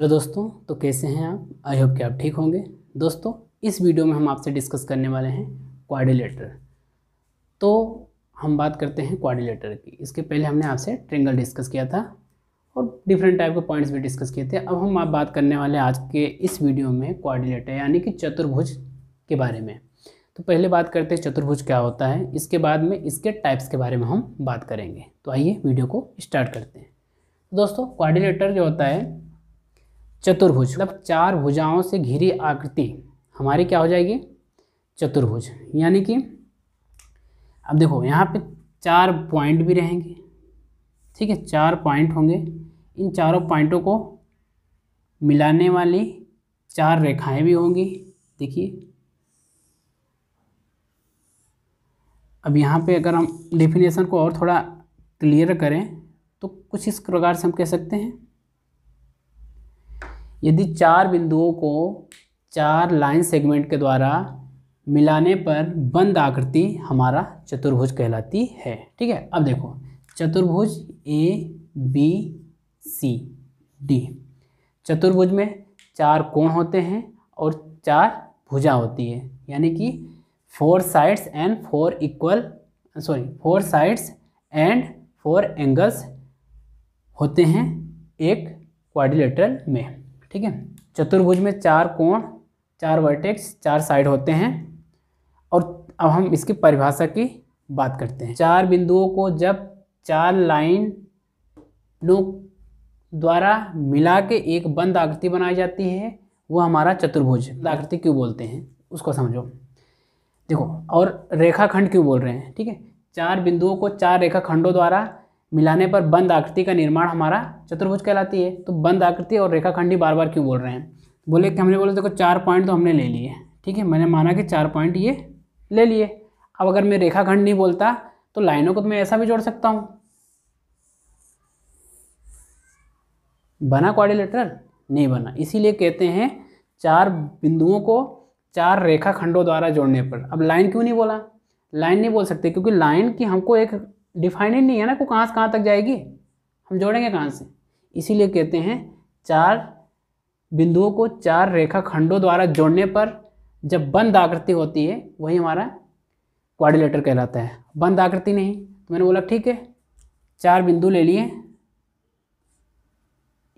Hello दोस्तों तो कैसे हैं आप आई होप कि आप ठीक होंगे दोस्तों इस वीडियो में हम आपसे डिस्कस करने वाले हैं क्वारिलेटर तो हम बात करते हैं क्वारिलेटर की इसके पहले हमने आपसे ट्रेंगल डिस्कस किया था और डिफरेंट टाइप के पॉइंट्स भी डिस्कस किए थे अब हम आप बात करने वाले आज के इस वीडियो में क्वारिलेटर यानी कि चतुर्भुज के बारे में तो पहले बात करते हैं चतुर्भुज क्या होता है इसके बाद में इसके टाइप्स के बारे में हम बात करेंगे तो आइए वीडियो को स्टार्ट करते हैं दोस्तों क्वारिलेटर जो होता है चतुर्भुज मतलब चार भुजाओं से घिरी आकृति हमारी क्या हो जाएगी चतुर्भुज यानी कि अब देखो यहाँ पे चार पॉइंट भी रहेंगे ठीक है चार पॉइंट होंगे इन चारों पॉइंटों को मिलाने वाली चार रेखाएं भी होंगी देखिए अब यहाँ पे अगर हम डेफिनेशन को और थोड़ा क्लियर करें तो कुछ इस प्रकार से हम कह सकते हैं यदि चार बिंदुओं को चार लाइन सेगमेंट के द्वारा मिलाने पर बंद आकृति हमारा चतुर्भुज कहलाती है ठीक है अब देखो चतुर्भुज ए बी सी डी चतुर्भुज में चार कोण होते हैं और चार भुजा होती है यानी कि four sides and four equal sorry four sides and four angles होते हैं एक क्वाड्रिलेटरल में ठीक है चतुर्भुज में चार कोण चार वर्टेक्स चार साइड होते हैं और अब हम इसकी परिभाषा की बात करते हैं चार बिंदुओं को जब चार लाइनों द्वारा मिला के एक बंद आकृति बनाई जाती है वो हमारा चतुर्भुज आकृति क्यों बोलते हैं उसको समझो देखो और रेखाखंड क्यों बोल रहे हैं ठीक है चार बिंदुओं को चार रेखाखंडों द्वारा मिलाने पर बंद आकृति का निर्माण हमारा चतुर्भुज कहलाती है तो बंद आकृति और रेखाखंडी बार बार क्यों बोल रहे हैं बोले कि हमने बोला देखो चार पॉइंट तो हमने ले लिए ठीक है मैंने माना कि चार पॉइंट ये ले लिए अब अगर मैं रेखाखंड नहीं बोलता तो लाइनों को तो मैं ऐसा भी जोड़ सकता हूँ बना क्वारिलेटरल नहीं बना इसीलिए कहते हैं चार बिंदुओं को चार रेखाखंडों द्वारा जोड़ने पर अब लाइन क्यों नहीं बोला लाइन नहीं बोल सकते क्योंकि लाइन की हमको एक डिफाइंड ही नहीं है ना को कहाँ से कहाँ तक जाएगी हम जोड़ेंगे कहाँ से इसीलिए कहते हैं चार बिंदुओं को चार रेखा खंडों द्वारा जोड़ने पर जब बंद आकृति होती है वही हमारा क्वाड्रिलेटर कहलाता है बंद आकृति नहीं तो मैंने बोला ठीक है चार बिंदु ले लिए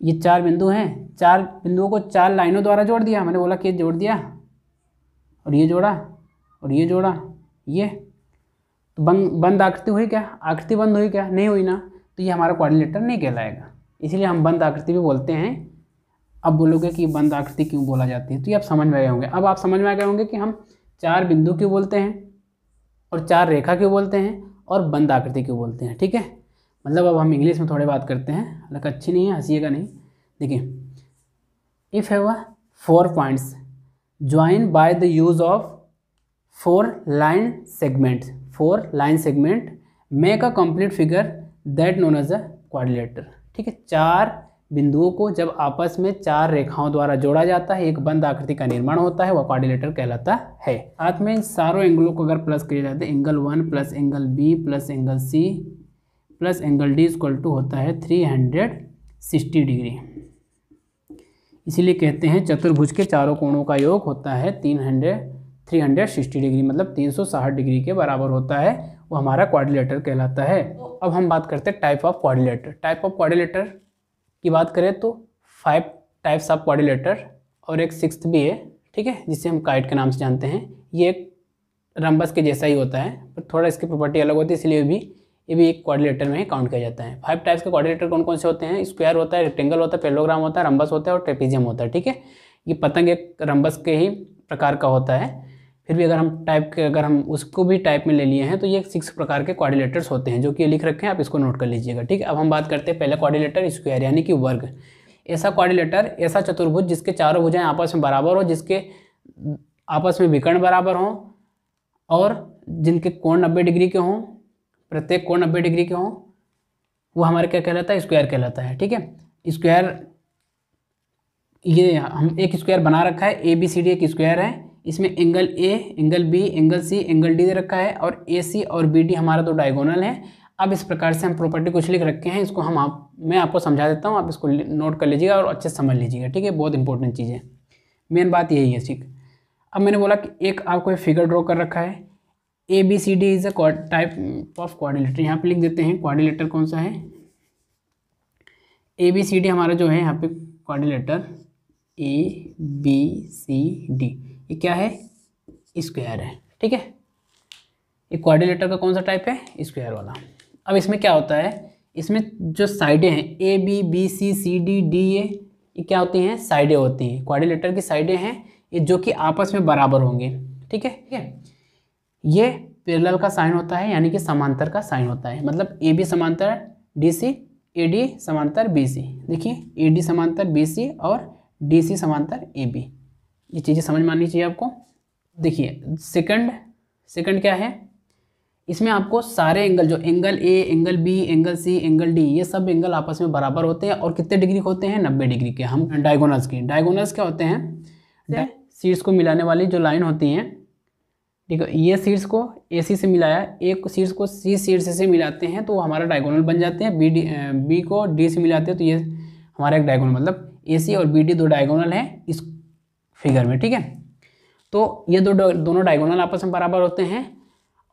ये चार बिंदु हैं चार बिंदुओं को चार लाइनों द्वारा जोड़ दिया मैंने बोला कि जोड़ दिया और ये जोड़ा और ये जोड़ा ये तो बंद आकृति हुई क्या आकृति बंद हुई क्या नहीं हुई ना तो ये हमारा क्वाड्रिलेटर नहीं कहलाएगा इसलिए हम बंद आकृति भी बोलते हैं अब बोलोगे कि बंद आकृति क्यों बोला जाती है तो ये आप समझ में गए होंगे अब आप समझ में आ गए होंगे कि हम चार बिंदु क्यों बोलते हैं और चार रेखा क्यों बोलते हैं और बंद आकृति क्यों बोलते हैं ठीक है मतलब अब हम इंग्लिश में थोड़े बात करते हैं हालांकि अच्छी नहीं है हंसीएगा नहीं देखिए इफ़ है four points join by the use of four line segment four line segment make a complete figure that known as a quadrilateral ठीक है चार बिंदुओं को जब आपस में चार रेखाओं द्वारा जोड़ा जाता है एक बंद आकृति का निर्माण होता है वह क्वारिलेटर कहलाता है साथ में इन सारों एंगलों को अगर प्लस किया जाता है angle one plus angle B plus angle C plus angle D equal to होता है थ्री हंड्रेड सिक्सटी डिग्री इसीलिए कहते हैं चतुर्भुज के चारों कोणों का योग होता है तीन hundred three hundred sixty degree मतलब तीन सौ साठ डिग्री के बराबर होता है वो हमारा क्वारिलेटर कहलाता है अब हम बात करते हैं type of quadrilateral type of quadrilateral की बात करें तो फाइव टाइप्स ऑफ क्वारिलेटर और एक सिक्स भी है ठीक है जिसे हम काइट के नाम से जानते हैं ये एक रंबस के जैसा ही होता है पर थोड़ा इसकी प्रॉपर्टी अलग होती है इसलिए भी ये भी एक क्वारिलेटर में ही काउंट किया जाता है फाइव टाइप्स के क्वारिलेटर कौन कौन से होते हैं स्क्वायर होता है रेक्टेंगल होता है पेलोग्राम होता है रंबस होता है और ट्रेपिजियम होता है ठीक है ये पतंग एक रंबस के ही प्रकार का होता है फिर भी अगर हम टाइप के अगर हम उसको भी टाइप में ले लिए हैं तो ये सिक्स प्रकार के क्वारिलेटर्स होते हैं जो कि लिख रखे हैं आप इसको नोट कर लीजिएगा ठीक है अब हम बात करते हैं पहला क्वारिलेटर स्क्वायर यानी कि वर्ग ऐसा क्वारिलेटर ऐसा चतुर्भुज जिसके चारों भुजाएं आपस में बराबर हो जिसके आपस में विकर्ण बराबर हों और जिनके कोण नब्बे डिग्री के हों प्रत्येक कोण नब्बे डिग्री के हों वो हमारे क्या कहलाता है स्क्वायर कहलाता है ठीक है स्क्वायर ये हम एक स्क्वायर बना रखा है ए बी सी डी एक स्क्वायर है इसमें angle A angle B angle C angle D दे रखा है और ए सी और बी डी हमारा दो डायगोनल है अब इस प्रकार से हम प्रॉपर्टी कुछ लिख रखे हैं इसको हम आप मैं आपको समझा देता हूँ आप इसको नोट कर लीजिएगा और अच्छे से समझ लीजिएगा ठीक है बहुत इंपॉर्टेंट चीज़ है मेन बात यही है ठीक अब मैंने बोला कि एक आपको फिगर ड्रॉ कर रखा है A B C D is a type of coordinator यहाँ पे लिख देते हैं कोऑर्डिनेटर कौन सा है ए बी सी डी हमारा जो है यहाँ पे coordinator A B C D ये क्या है स्क्वायर है ठीक है ये क्वारिलेटर का कौन सा टाइप है स्क्वायर वाला अब इसमें क्या होता है इसमें जो साइडें हैं A B B C C D D A ये क्या होती हैं साइडें होती हैं क्वारिलेटर की साइडें हैं ये जो कि आपस में बराबर होंगे ठीक है ठीक है ये पैरेलल का साइन होता है यानी कि समांतर का साइन होता है मतलब ए बी समांतर डी सी ए डी समांतर बी सी देखिए ए डी समांतर बी सी और डी सी समांतर ए बी ये चीज़ें समझ में आनी चाहिए आपको देखिए सेकंड सेकंड क्या है इसमें आपको सारे एंगल जो angle A angle B angle C angle D ये सब एंगल आपस में बराबर होते हैं और कितने डिग्री होते हैं नब्बे डिग्री के हम डायगोनल्स के डायगोनल्स क्या होते हैं सीट्स को मिलाने वाली जो लाइन होती हैं ठीक है ये सीट्स को ए सी से मिलाया एक सीट्स को सी सीट से मिलाते हैं तो हमारा डायगोनल बन जाते हैं बी डी बी को डी से मिलाते हैं तो ये हमारा एक डायगोनल मतलब ए सी और बी डी दो डायगोनल हैं इस फिगर में ठीक है तो ये दो दोनों डायगोनल आपस में बराबर होते हैं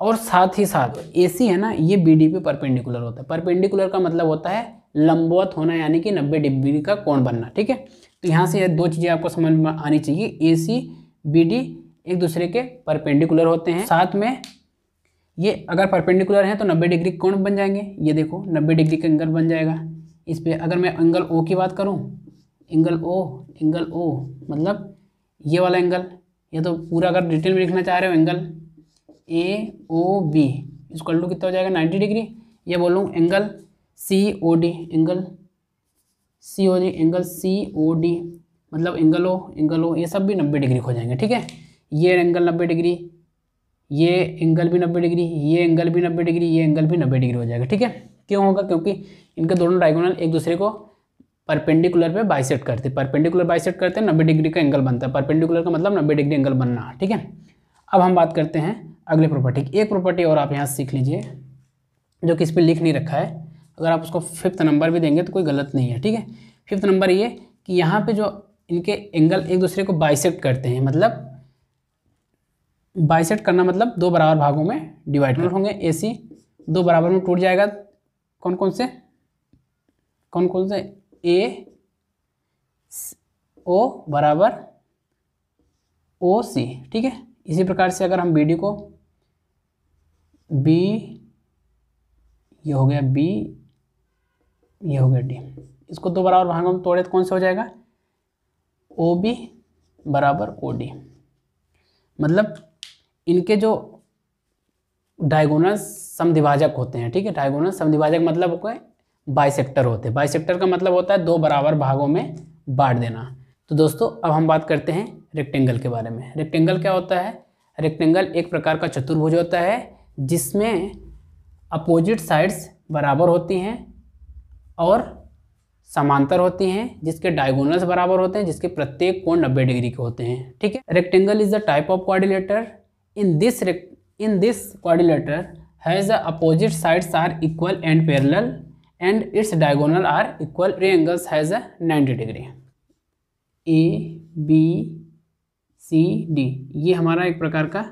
और साथ ही साथ ए सी है ना ये बी डी पे परपेंडिकुलर होता है परपेंडिकुलर का मतलब होता है लंबवत होना यानी कि नब्बे डिग्री का कोण बनना ठीक है तो यहाँ से ये दो चीज़ें आपको समझ में आनी चाहिए ए सी बी डी एक दूसरे के परपेंडिकुलर होते हैं साथ में ये अगर परपेंडिकुलर हैं तो 90 डिग्री कोण बन जाएंगे ये देखो 90 डिग्री का एंगल बन जाएगा इस पर अगर मैं एंगल ओ की बात करूँ एंगल ओ एंगल ओ मतलब ये वाला एंगल ये तो पूरा अगर डिटेल में लिखना चाह रहे हो एंगल ए ओ बी इसको अल्टू कितना हो जाएगा नाइन्टी डिग्री ये बोलूँ angle C O D angle C O D angle C O D मतलब एंगल ओ एंगल ओ ये सब भी नब्बे डिग्री हो जाएंगे ठीक है ये एंगल नब्बे डिग्री ये एंगल भी नब्बे डिग्री ये एंगल भी नब्बे डिग्री ये एंगल भी नब्बे डिग्री हो जाएगा ठीक है क्यों होगा क्योंकि इनके दोनों डायगोनल एक दूसरे को परपेंडिकुलर पे बाइसेट करते हैं परपेंडिकुलर बाइसेट करते हैं नब्बे डिग्री का एंगल बनता है परपेंडिकुलर का मतलब नब्बे डिग्री एंगल बनना ठीक है अब हम बात करते हैं अगले प्रॉपर्टी एक प्रॉपर्टी और आप यहाँ सीख लीजिए जो कि इस पर लिख नहीं रखा है अगर आप उसको फिफ्थ नंबर भी देंगे तो कोई गलत नहीं है ठीक है फिफ्थ नंबर ये कि यहाँ पर जो इनके एंगल एक दूसरे को बाइसेट करते हैं मतलब बाइसेट करना मतलब दो बराबर भागों में डिवाइड कर हम्म। होंगे ए सी दो बराबर में टूट जाएगा कौन कौन से कौन कौन से ए ओ बराबर ओ सी ठीक है इसी प्रकार से अगर हम बी डी को बी ये हो गया बी ये हो गया डी इसको दो बराबर भाग हम तोड़े तो कौन सा हो जाएगा ओ बी बराबर ओ डी मतलब इनके जो डायगोनल समद्विभाजक होते हैं ठीक है डायगोनल समद्विभाजक मतलब बाइसेक्टर होते हैं बाइसेक्टर का मतलब होता है दो बराबर भागों में बांट देना तो दोस्तों अब हम बात करते हैं रेक्टेंगल के बारे में रेक्टेंगल क्या होता है रेक्टेंगल एक प्रकार का चतुर्भुज होता है जिसमें अपोजिट साइड्स बराबर होती हैं और समांतर होती हैं जिसके डायगोनल्स बराबर होते हैं जिसके प्रत्येक कोण नब्बे डिग्री के होते हैं ठीक है rectangle is the type of quadrilateral in this in this quadrilateral has the opposite sides are equal and parallel and its diagonal are equal ray angles has a ninety degree A B C D ये हमारा एक प्रकार का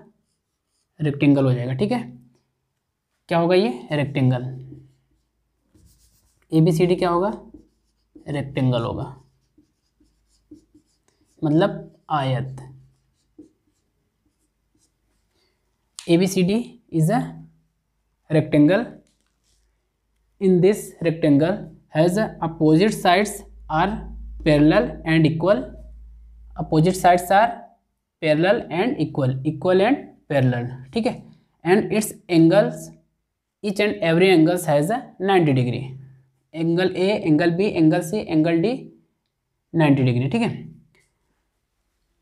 rectangle हो जाएगा ठीक है क्या होगा ये rectangle A B C D क्या होगा रेक्टेंगल होगा मतलब आयत A B C D is a rectangle in this rectangle has opposite sides are parallel and equal opposite sides are parallel and equal equal and parallel ठीक है and its angles each and every angles has a ninety degree angle A angle B angle C angle D ninety degree ठीक है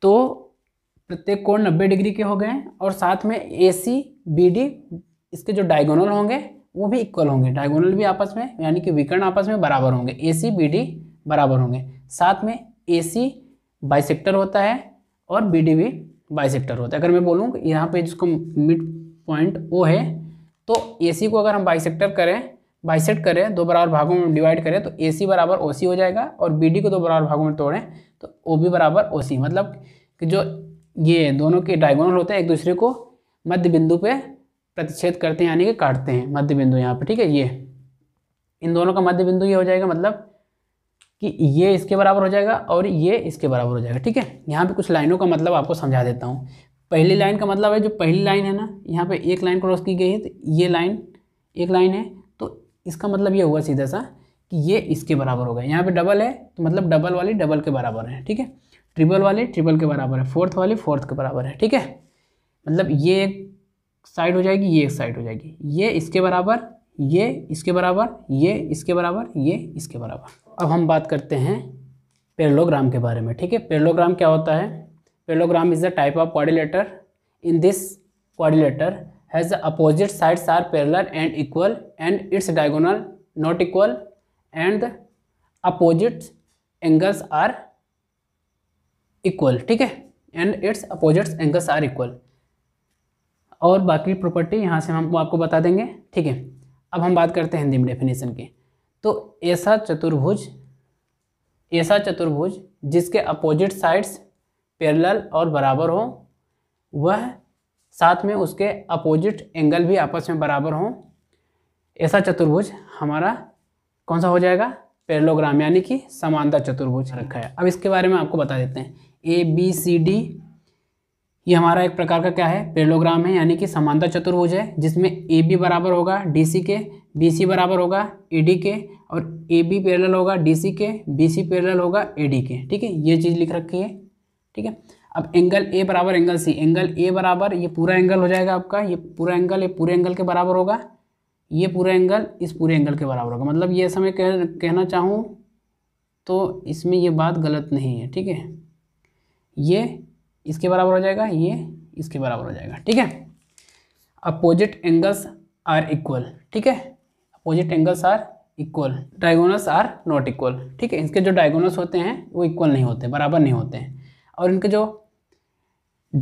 तो प्रत्येक कोण नब्बे degree के हो गए और साथ में ए सी बी डी इसके जो डायगोनल होंगे वो भी इक्वल होंगे डायगोनल भी आपस में यानी कि विकर्ण आपस में बराबर होंगे ए सी बी डी बराबर होंगे साथ में ए सी सेक्टर होता है और बी डी भी बाइसेक्टर होता है अगर मैं बोलूँ यहाँ पे जिसको मिड पॉइंट ओ है तो ए सी को अगर हम सेक्टर करें सेट करें दो बराबर भागों में डिवाइड करें तो ए सी बराबर ओ सी हो जाएगा और बी डी को दो बराबर भागों में तोड़ें तो ओ बी बराबर ओ सी मतलब कि जो ये दोनों के डायगोनल होते हैं एक दूसरे को मध्य बिंदु पे प्रतिच्छेद करते हैं यानी कि काटते हैं मध्य बिंदु यहाँ पर ठीक है ये इन दोनों का मध्य बिंदु ये हो जाएगा मतलब कि ये इसके बराबर हो जाएगा और ये इसके बराबर हो जाएगा ठीक है यहाँ पे कुछ लाइनों का मतलब आपको समझा देता हूँ पहली लाइन का मतलब है जो पहली लाइन है ना यहाँ पे एक लाइन क्रॉस की गई है तो ये लाइन एक लाइन है तो इसका मतलब ये हुआ सीधा सा कि ये इसके बराबर होगा यहाँ पे डबल है तो मतलब डबल वाली डबल के बराबर है ठीक है ट्रिपल वाली ट्रिपल के बराबर है फोर्थ वाली फोर्थ के बराबर है ठीक है मतलब ये एक साइड हो जाएगी ये एक साइड हो जाएगी ये इसके बराबर ये इसके बराबर ये इसके बराबर ये इसके बराबर अब हम बात करते हैं पेरलोग्राम के बारे में ठीक है पेरलोग्राम क्या होता है parallelogram is the type of quadrilateral in this quadrilateral has the opposite sides are parallel and equal and its diagonal not equal and the opposite angles are equal ठीक है and its opposites angles are equal और बाकी property यहाँ से हम आपको बता देंगे ठीक है अब हम बात करते हैं हिंदी में डेफिनेशन की तो ऐसा चतुर्भुज ऐसा चतुर्भुज जिसके अपोजिट साइड्स पैरेलल और बराबर हो वह साथ में उसके अपोजिट एंगल भी आपस में बराबर हों ऐसा चतुर्भुज हमारा कौन सा हो जाएगा पैरलोग्राम यानी कि समानता चतुर्भुज रखा है अब इसके बारे में आपको बता देते हैं ए बी सी डी ये हमारा एक प्रकार का क्या है पेलोग्राम है यानी कि समानता चतुर्भुज है जिसमें ए बी बराबर होगा डी सी के बी सी बराबर होगा ए डी के और ए बी पैरेलल होगा डी सी के बी सी पैरेलल होगा ए डी के ठीक है ये चीज़ लिख रखी है ठीक है अब एंगल ए बराबर एंगल सी एंगल ए बराबर ये पूरा एंगल हो जाएगा आपका ये पूरा एंगल ये पूरे एंगल के बराबर होगा ये पूरा एंगल इस पूरे एंगल के बराबर होगा मतलब ये समय कह, कहना चाहूँ तो इसमें ये बात गलत नहीं है ठीक है ये इसके बराबर हो जाएगा ये इसके बराबर हो जाएगा ठीक है अपोजिट एंगल्स आर इक्वल ठीक है opposite angles are equal diagonals are not equal ठीक है इसके जो डायगोनल्स होते हैं वो इक्वल नहीं होते बराबर नहीं होते हैं और इनके जो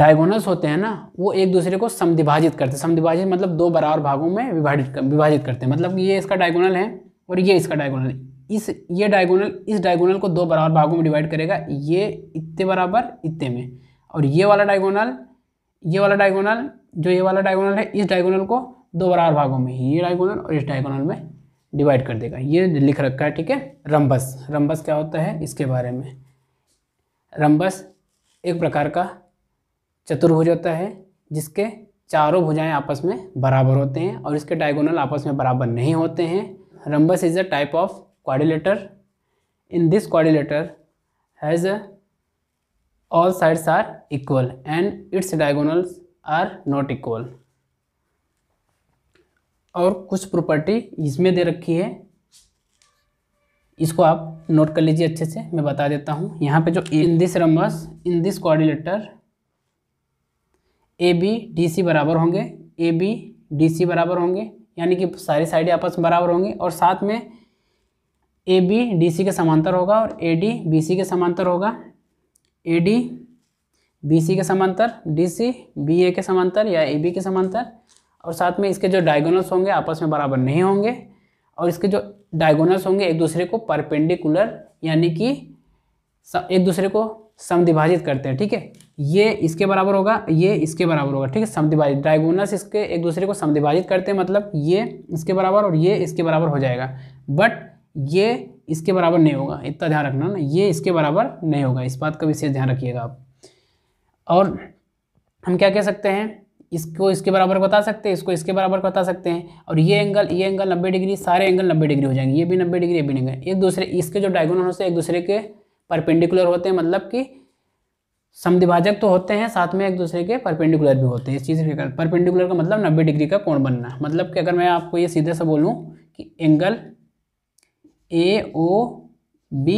डायगोनल्स होते हैं ना वो एक दूसरे को समिभाजित करते हैं समिभाजित मतलब दो बराबर भागों में विभाजित कर, विभाजित करते हैं मतलब ये इसका डायगोनल है और ये इसका डायगोनल इस ये डायगोनल इस डायगोनल को दो बराबर भागों में डिवाइड करेगा ये इतने बराबर इतने में और ये वाला डायगोनल ये वाला डायगोनल जो ये वाला डायगोनल है इस डायगोनल को दो बराबर भागों में ये डायगोनल और इस डायगोनल में डिवाइड कर देगा ये लिख रखा है ठीक है रंबस रंबस क्या होता है इसके बारे में रंबस एक प्रकार का चतुर्भुज होता है जिसके चारों भुजाएं आपस में बराबर होते हैं और इसके डायगोनल आपस में बराबर नहीं होते हैं rhombus is a type of quadrilateral in this quadrilateral has a all sides are equal and its diagonals are not equal और कुछ प्रॉपर्टी इसमें दे रखी है इसको आप नोट कर लीजिए अच्छे से मैं बता देता हूँ यहाँ पे जो in this rhombus in this coordinator A B D C बराबर होंगे ए बी डी सी बराबर होंगे यानी कि सारी साइडें आपस में बराबर होंगी और साथ में ए बी डी सी के समांतर होगा और ए डी बी सी के समांतर होगा ए डी बी सी के समांतर डी सी बी ए के समांतर या ए बी के समांतर और साथ में इसके जो डायगोनल्स होंगे आपस में बराबर नहीं होंगे और इसके जो डायगोनल्स होंगे एक दूसरे को परपेंडिकुलर यानी कि एक दूसरे को समद्विभाजित करते हैं ठीक है ये इसके बराबर होगा ये इसके बराबर होगा ठीक है समद्विभाजित डायगोनल्स इसके एक दूसरे को समद्विभाजित करते हैं मतलब ये इसके बराबर और ये इसके बराबर हो जाएगा बट ये इसके बराबर नहीं होगा इतना ध्यान रखना ना ये इसके बराबर नहीं होगा इस बात का विशेष ध्यान रखिएगा आप और हम क्या कह सकते हैं इसको इसके बराबर बता सकते हैं इसको इसके बराबर बता सकते हैं और ये एंगल ये एंगल नब्बे डिग्री सारे एंगल नब्बे डिग्री हो जाएंगे ये भी नब्बे डिग्री ये भी नहीं एक दूसरे इसके जो डायगोनल होते हैं एक दूसरे के परपेंडिकुलर होते हैं मतलब कि समद्विभाजक तो होते हैं साथ में एक दूसरे के परपेंडिकुलर भी होते हैं इस चीज़ के परपेंडिकुलर का मतलब नब्बे डिग्री का कोण बनना मतलब कि अगर मैं आपको ये सीधे से बोलूँ कि एंगल ए ओ बी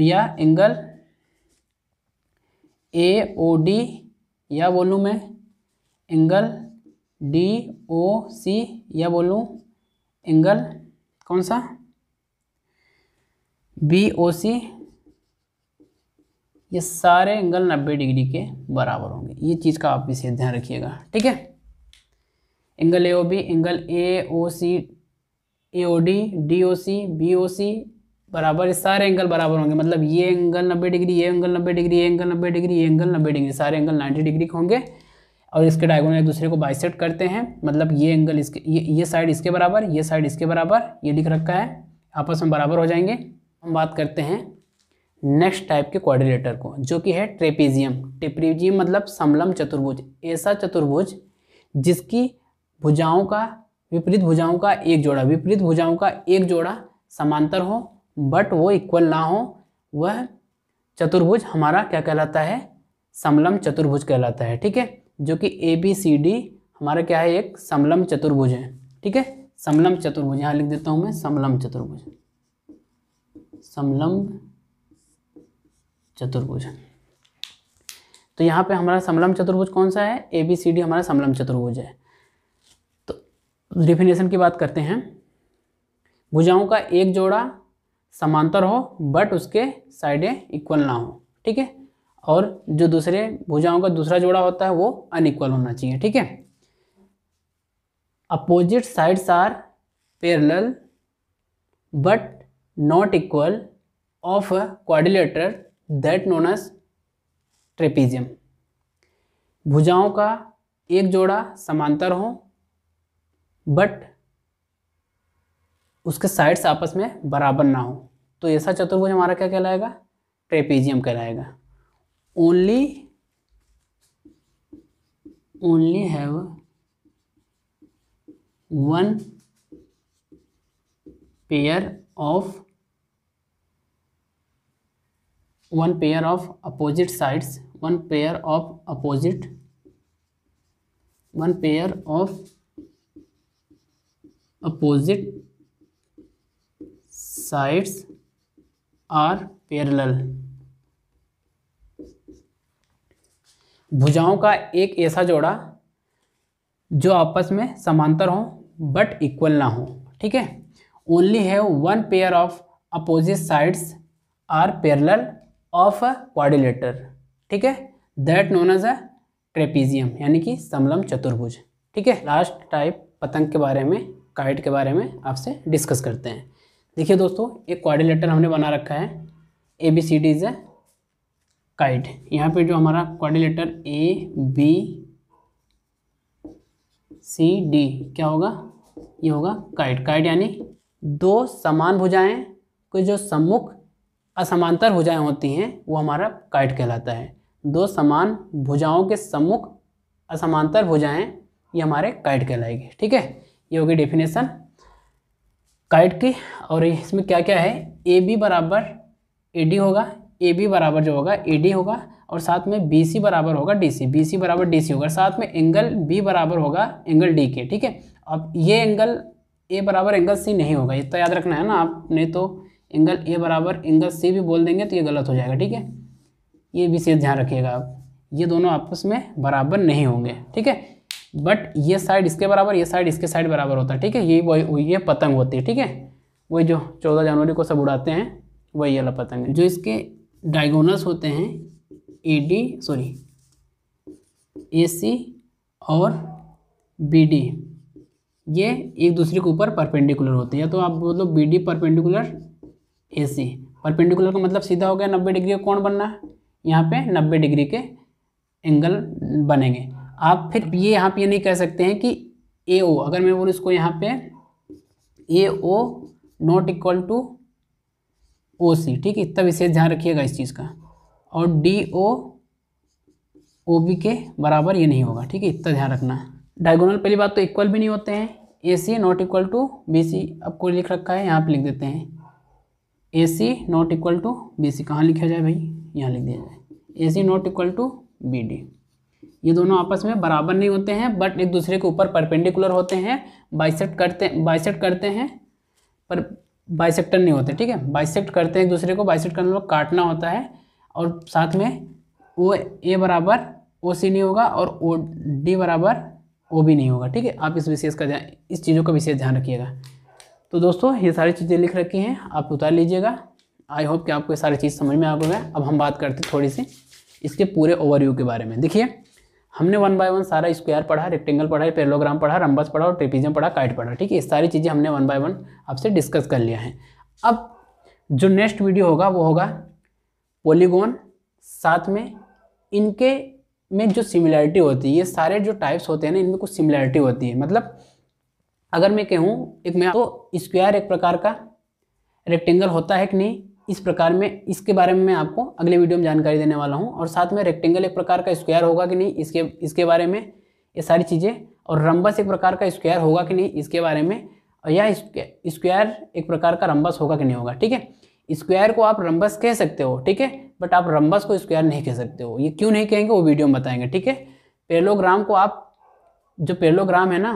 या एंगल ए ओ डी या बोलूँ मैं एंगल डी ओ सी या बोलूँ एंगल कौन सा बी ओ सी ये सारे एंगल 90 डिग्री के बराबर होंगे ये चीज़ का आप इसे ध्यान रखिएगा ठीक है angle A O B angle A O C A O D D O C B O C बराबर सारे एंगल बराबर होंगे मतलब ये एंगल नब्बे डिग्री ये एंगल नब्बे डिग्री ये एंगल नब्बे डिग्री ये एंगल नब्बे डिग्री सारे एंगल नाइन्टी डिग्री होंगे और इसके डायगोनल एक दूसरे को बाइसेट करते हैं मतलब ये एंगल इसके ये ये साइड इसके बराबर ये साइड इसके बराबर ये लिख रखा है आपस में बराबर हो जाएंगे हम बात करते हैं नेक्स्ट टाइप के क्वाड्रिलेटर को जो कि है ट्रेपीजियम ट्रेपीजियम मतलब समलम चतुर्भुज ऐसा चतुर्भुज जिसकी भुजाओं का विपरीत भुजाओं का एक जोड़ा विपरीत भुजाओं का एक जोड़ा समांतर हो बट वो इक्वल ना हो वह चतुर्भुज हमारा क्या कहलाता है समलम चतुर्भुज कहलाता है ठीक है जो कि ए बी सी डी हमारा क्या है एक समलम चतुर्भुज है ठीक है समलम चतुर्भुज यहाँ लिख देता हूँ मैं समलम चतुर्भुज समलम चतुर्भुज तो यहाँ पे हमारा समलम चतुर्भुज कौन सा है ए बी सी डी हमारा समलम चतुर्भुज है डिफिनेशन की बात करते हैं भुजाओं का एक जोड़ा समांतर हो बट उसके साइडें इक्वल ना हो ठीक है और जो दूसरे भुजाओं का दूसरा जोड़ा होता है वो अनइक्वल होना चाहिए ठीक है opposite sides are parallel but not equal of quadrilateral that known as trapezium भुजाओं का एक जोड़ा समांतर हो बट उसके साइड्स आपस में बराबर ना हो तो ऐसा चतुर्भुज हमारा क्या कहलाएगा ट्रेपीजियम कहलाएगा only only have one pair of one pair of opposite sides one pair of opposite one pair of opposite sides are parallel भुजाओं का एक ऐसा जोड़ा जो आपस में समांतर हो बट इक्वल ना हो ठीक है only have one pair of opposite sides are parallel of a quadrilateral ठीक है that known as a trapezium यानी कि समलम चतुर्भुज ठीक है लास्ट टाइप पतंग के बारे में काइट के बारे में आपसे डिस्कस करते हैं देखिए दोस्तों एक क्वारिलेटर हमने बना रखा है A B C D is a kite यहाँ पे जो हमारा क्वारिलेटर ए बी सी डी क्या होगा ये होगा काइट काइट यानी दो समान भुजाएं को जो सम्मुख असमांतर भुजाएं होती हैं वो हमारा काइट कहलाता है दो समान भुजाओं के सम्मुख असमांतर भुजाएं ये हमारे काइट कहलाएगी ठीक है ये होगी डेफिनेशन काइट की और इसमें क्या क्या है ए बी बराबर ए डी होगा ए बी बराबर जो होगा ए डी होगा और साथ में बी सी बराबर होगा डी सी बी सी बराबर डी सी होगा साथ में एंगल बी बराबर होगा एंगल डी के ठीक है अब ये एंगल ए बराबर एंगल सी नहीं होगा ये तो याद रखना है ना आपने तो एंगल ए बराबर एंगल सी भी बोल देंगे तो ये गलत हो जाएगा ठीक है ये विशेष ध्यान रखिएगा आप ये दोनों आपस में बराबर नहीं होंगे ठीक है बट ये साइड इसके बराबर ये साइड इसके साइड बराबर होता है ठीक है ये वही ये पतंग होती है ठीक है वही जो चौदह जनवरी को सब उड़ाते हैं वही वाला पतंग है जो इसके डायगोनस होते हैं ए डी सॉरी ए सी और बी डी ये एक दूसरे के ऊपर परपेंडिकुलर होते हैं या तो आप बोलो B D perpendicular A C perpendicular का मतलब सीधा हो गया नब्बे डिग्री का कौन बनना है यहाँ पे नब्बे डिग्री के एंगल बनेंगे आप फिर ये यहाँ पे नहीं कह सकते हैं कि ए ओ अगर मैं बोलूँ इसको यहाँ पे A O not equal to O C ठीक है तब इसे ध्यान रखिएगा इस चीज़ का और डी ओ ओ बी के बराबर ये नहीं होगा ठीक है इतना ध्यान रखना है डायगोनल पहली बात तो इक्वल भी नहीं होते हैं A C not equal to B C अब कोई लिख रखा है यहाँ पे लिख देते हैं A C not equal to B C कहाँ लिखा जाए भाई यहाँ लिख दिया जाए A C not equal to B D ये दोनों आपस में बराबर नहीं होते हैं बट एक दूसरे के ऊपर परपेंडिकुलर होते हैं बाइसेक्ट करते बाइसेक्ट करते हैं पर बाइसेक्टर नहीं होते ठीक है बाइसेक्ट करते हैं एक दूसरे को बाइसेक्ट करने में काटना होता है और साथ में ओ ए बराबर ओ सी नहीं होगा और ओ डी बराबर ओ भी नहीं होगा ठीक है आप इस विशेष का ध्यान इस चीज़ों का विशेष ध्यान रखिएगा तो दोस्तों ये सारी चीज़ें लिख रखी हैं आप उतार लीजिएगा आई होप कि आपको ये सारी चीज़ समझ में आ गई अब हम बात करते थोड़ी सी इसके पूरे ओवरव्यू के बारे में देखिए हमने वन बाय वन सारा स्क्वायर पढ़ा रेक्टेंगल पढ़ा पेलोग्राम पढ़ा रंबस पढ़ा और ट्रिपिजम पढ़ा काइट पढ़ा ठीक है ये सारी चीज़ें हमने वन बाय वन आपसे डिस्कस कर लिया है अब जो नेक्स्ट वीडियो होगा वो होगा पोलीगोन साथ में इनके में जो सिमिलैरिटी होती है ये सारे जो टाइप्स होते हैं ना इनमें कुछ सिमिलैरिटी होती है मतलब अगर मैं कहूँ एक मैं तो स्क्वायर एक प्रकार का रेक्टेंगल होता है कि नहीं इस प्रकार में इसके बारे में मैं आपको अगले वीडियो में जानकारी देने वाला हूँ और साथ में रेक्टेंगल एक प्रकार का स्क्वायर होगा कि नहीं इसके इसके बारे में ये सारी चीज़ें और रंबस एक प्रकार का स्क्वायर होगा कि नहीं इसके बारे में या स्क्वायर एक प्रकार का रंबस होगा कि नहीं होगा ठीक है स्क्वायर को आप रंबस कह सकते हो ठीक है बट आप रंबस को स्क्वायर नहीं कह सकते हो ये क्यों नहीं कहेंगे वो वीडियो में बताएंगे ठीक है पेलोग्राम को आप जो पेलोग्राम है ना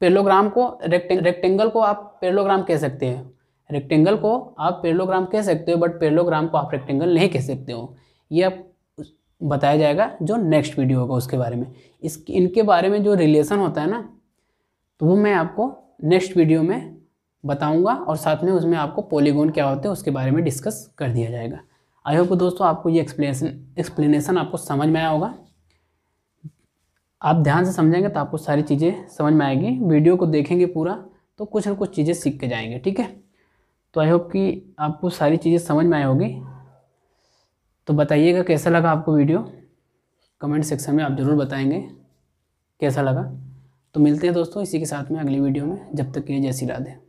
पेलोग्राम को रेक्टेंगल को आप पेलोग्राम कह सकते हैं रेक्टेंगल को आप पेरलोग्राम कह सकते हो बट पेरलोग्राम को आप रेक्टेंगल नहीं कह सकते हो ये आप बताया जाएगा जो नेक्स्ट वीडियो होगा उसके बारे में इस इनके बारे में जो रिलेशन होता है ना तो वो मैं आपको नेक्स्ट वीडियो में बताऊंगा और साथ में उसमें आपको पॉलीगोन क्या होते हैं उसके बारे में डिस्कस कर दिया जाएगा आई होप दोस्तों आपको ये एक्सप्लेनेशन एक्सप्लेनेशन आपको समझ में आया होगा आप ध्यान से समझेंगे तो आपको सारी चीज़ें समझ में आएगी वीडियो को देखेंगे पूरा तो कुछ ना कुछ चीज़ें सीख के जाएंगे ठीक है तो आई होप कि आपको सारी चीज़ें समझ में आई होगी तो बताइएगा कैसा लगा आपको वीडियो कमेंट सेक्शन में आप ज़रूर बताएंगे कैसा लगा तो मिलते हैं दोस्तों इसी के साथ में अगली वीडियो में जब तक के लिए जय श्री राधे